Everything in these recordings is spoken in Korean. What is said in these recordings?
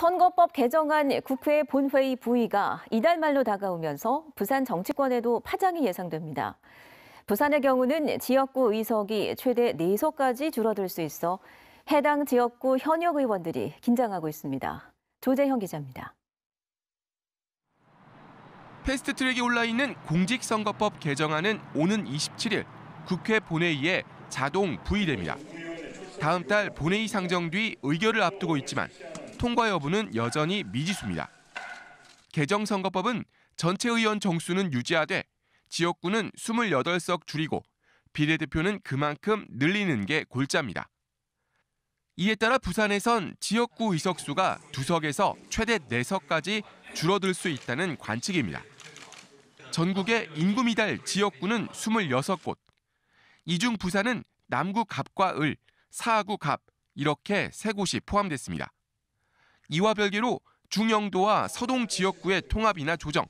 선거법 개정안 국회 본회의 부의가 이달 말로 다가오면서 부산 정치권에도 파장이 예상됩니다. 부산의 경우는 지역구 의석이 최대 4석까지 줄어들 수 있어 해당 지역구 현역 의원들이 긴장하고 있습니다. 조재형 기자입니다. 패스트 트랙이 올라 있는 공직선거법 개정안은 오는 27일 국회 본회의에 자동 부의됩니다. 다음 달 본회의 상정 뒤 의결을 앞두고 있지만 통과 여부는 여전히 미지수입니다. 개정선거법은 전체 의원 정수는 유지하되 지역구는 28석 줄이고 비례대표는 그만큼 늘리는 게 골자입니다. 이에 따라 부산에선 지역구 의석수가 두석에서 최대 네석까지 줄어들 수 있다는 관측입니다. 전국의 인구 미달 지역구는 26곳. 이 중 부산은 남구 갑과 을, 사하구 갑 이렇게 세곳이 포함됐습니다. 이와 별개로 중영도와 서동 지역구의 통합이나 조정,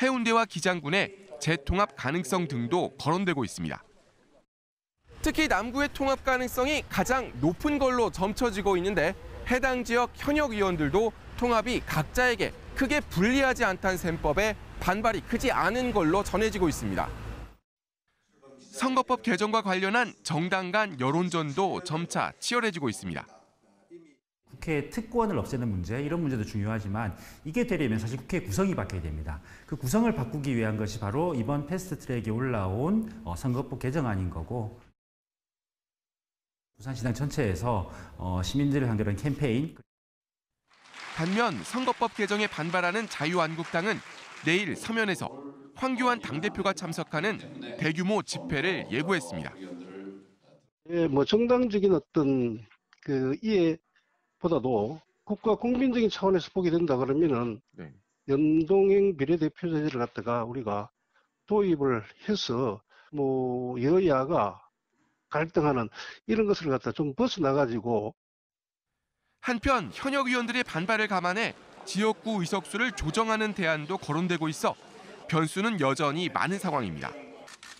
해운대와 기장군의 재통합 가능성 등도 거론되고 있습니다. 특히 남구의 통합 가능성이 가장 높은 걸로 점쳐지고 있는데 해당 지역 현역 의원들도 통합이 각자에게 크게 불리하지 않다는 셈법에 반발이 크지 않은 걸로 전해지고 있습니다. 선거법 개정과 관련한 정당 간 여론전도 점차 치열해지고 있습니다. 국회 특권을 없애는 문제 이런 문제도 중요하지만 이게 되려면 사실 국회 구성이 바뀌어야 됩니다. 그 구성을 바꾸기 위한 것이 바로 이번 패스트트랙에 올라온 어, 선거법 개정안인 거고 부산시당 전체에서 어, 시민들을 상대로 한 캠페인 반면 선거법 개정에 반발하는 자유한국당은 내일 서면에서 황교안 당대표가 참석하는 대규모 집회를 예고했습니다. 예, 뭐 정당적인 어떤 그 이해 보다도 국가 국민적인 차원에서 보게 된다 그러면은 네. 연동형 비례대표제를 갖다가 우리가 도입을 해서 뭐 여야가 갈등하는 이런 것을 갖다 좀 벗어나가지고 한편 현역 의원들의 반발을 감안해 지역구 의석수를 조정하는 대안도 거론되고 있어 변수는 여전히 많은 상황입니다.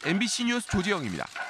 MBC 뉴스 조지영입니다.